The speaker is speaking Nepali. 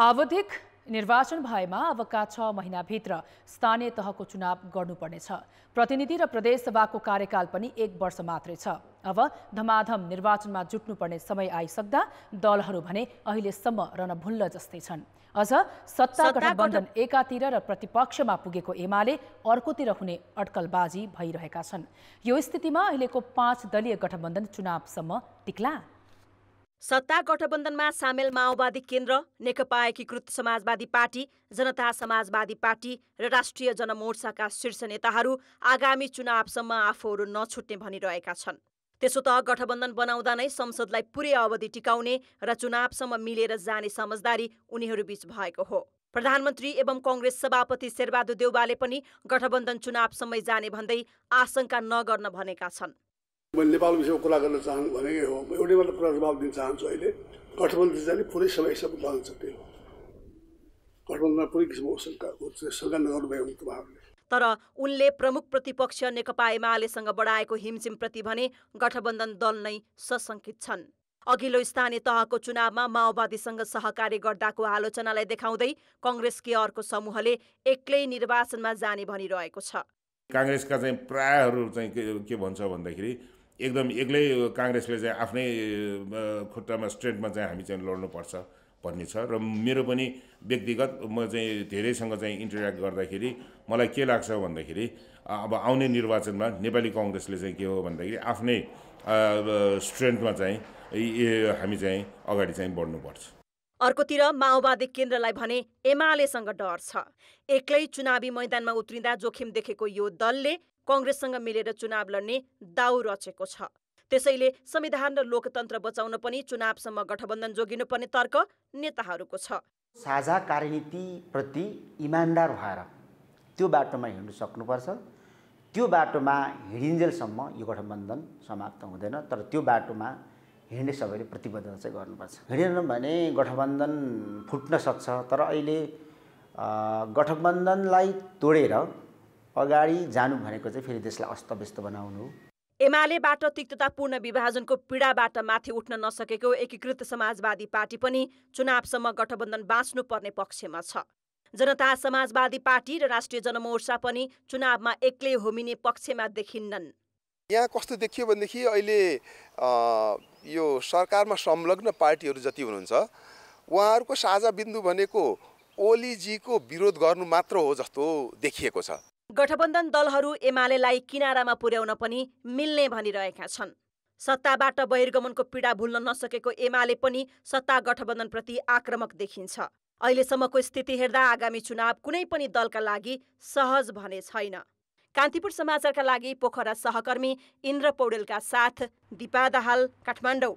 आवधिक निर्वाचन भएमा अबका छ महिनाभित्र स्थानीय तहको चुनाव गर्नुपर्नेछ प्रतिनिधि र प्रदेशसभाको कार्यकाल पनि एक वर्ष मात्रै छ अब धमाधम निर्वाचनमा जुट्नुपर्ने समय आइसक्दा दलहरू भने अहिलेसम्म रणभुल्ल जस्तै छन् अझ सत्ता गठबन्धन एकातिर र प्रतिपक्षमा पुगेको एमाले अर्कोतिर हुने अड्कलबाजी भइरहेका छन् यो स्थितिमा अहिलेको पाँच दलीय गठबन्धन चुनावसम्म टिक्ला सत्ता गठबन्धनमा सामेल माओवादी केन्द्र नेकपा एकीकृत समाजवादी पार्टी जनता समाजवादी पार्टी र राष्ट्रिय जनमोर्चाका शीर्ष नेताहरू आगामी चुनावसम्म आफूहरू नछुट्ने भनिरहेका छन् त्यसो त गठबन्धन बनाउँदा नै संसदलाई पूरै अवधि टिकाउने र चुनावसम्म मिलेर जाने समझदारी उनीहरूबीच भएको हो प्रधानमन्त्री एवं कङ्ग्रेस सभापति शेरबहादुर देउवाले पनि गठबन्धन चुनावसम्मै जाने भन्दै आशंका नगर्न भनेका छन् मैले नेपाल विषयमा कुरा गर्न चाहन्छु भनेकै हो म एउटै मात्र कुरा जवाब दिन चाहन्छु अहिले गठबन्धन जाने पुरै समय हिसाब उदाहरण छ हो गठबन्धनमा पुरै किसिमको शङ्का शङ्का नगर्नुभयो भने तपाईँहरूले तर उनले प्रमुख प्रतिपक्ष नेकपा एमालेसँग बढाएको हिमसिमप्रति भने गठबन्धन दल नै सशङ्कित छन् अघिल्लो स्थानीय तहको चुनावमा माओवादीसँग सहकार्य गर्दाको आलोचनालाई देखाउँदै कङ्ग्रेसकी अर्को समूहले एक्लै निर्वाचनमा जाने भनिरहेको छ काङ्ग्रेसका चाहिँ प्रायहरू चाहिँ के भन्छ भन्दाखेरि एकदम एक्लै काङ्ग्रेसले चाहिँ आफ्नै खुट्टामा स्ट्रेन्थमा चाहिँ हामी चाहिँ लड्नुपर्छ भन्ने छ र मेरो पनि व्यक्तिगत म चाहिँ धेरैसँग चाहिँ इन्टरेक्ट गर्दाखेरि मलाई के लाग्छ भन्दाखेरि अब आउने निर्वाचनमा नेपाली कङ्ग्रेसले चाहिँ के हो भन्दाखेरि आफ्नै स्ट्रेन्थमा चाहिँ हामी चाहिँ अगाडि चाहिँ बढ्नुपर्छ अर्कोतिर माओवादी केन्द्रलाई भने एमालेसँग डर छ एक्लै चुनावी मैदानमा उत्रिँदा जोखिम देखेको यो दलले कङ्ग्रेससँग मिलेर चुनाव लड्ने दाउ रचेको छ त्यसैले संविधान र लोकतन्त्र बचाउन पनि चुनावसम्म गठबन्धन जोगिनुपर्ने तर्क नेताहरूको छ साझा कार्यनीतिप्रति इमान्दार भएर त्यो बाटोमा हिँड्नु सक्नुपर्छ त्यो बाटोमा हिँडिन्जेलसम्म यो गठबन्धन समाप्त हुँदैन तर त्यो बाटोमा हिँड्ने सबैले प्रतिबद्धता चाहिँ गर्नुपर्छ हिँडेन भने गठबन्धन फुट्न सक्छ तर अहिले गठबन्धनलाई तोडेर अगाडि जानु भनेको चाहिँ फेरि देशलाई अस्तव्यस्त बनाउनु हो एमालेबाट तिक्ततापूर्ण विभाजनको पीडाबाट माथि उठ्न नसकेको एकीकृत समाजवादी पार्टी पनि चुनावसम्म गठबन्धन बाँच्नुपर्ने पक्षमा छ जनता समाजवादी पार्टी र राष्ट्रिय जनमोर्चा पनि चुनावमा एक्लै होमिने पक्षमा देखिन्नन् यहाँ कस्तो देखियो भनेदेखि अहिले यो सरकारमा संलग्न पार्टीहरू जति हुनुहुन्छ उहाँहरूको साझा बिन्दु भनेको ओलीजीको विरोध गर्नु मात्र हो जस्तो देखिएको छ गठबन्धन दलहरू एमालेलाई किनारामा पुर्याउन पनि मिल्ने भनिरहेका छन् सत्ताबाट बहिर्गमनको पीडा भुल्न नसकेको एमाले पनि सत्ता गठबन्धनप्रति आक्रमक देखिन्छ अहिलेसम्मको स्थिति हेर्दा आगामी चुनाव कुनै पनि दलका लागि सहज भने छैन कान्तिपुर समाचारका लागि पोखरा सहकर्मी इन्द्र पौडेलका साथ दिपा दाहाल काठमाडौँ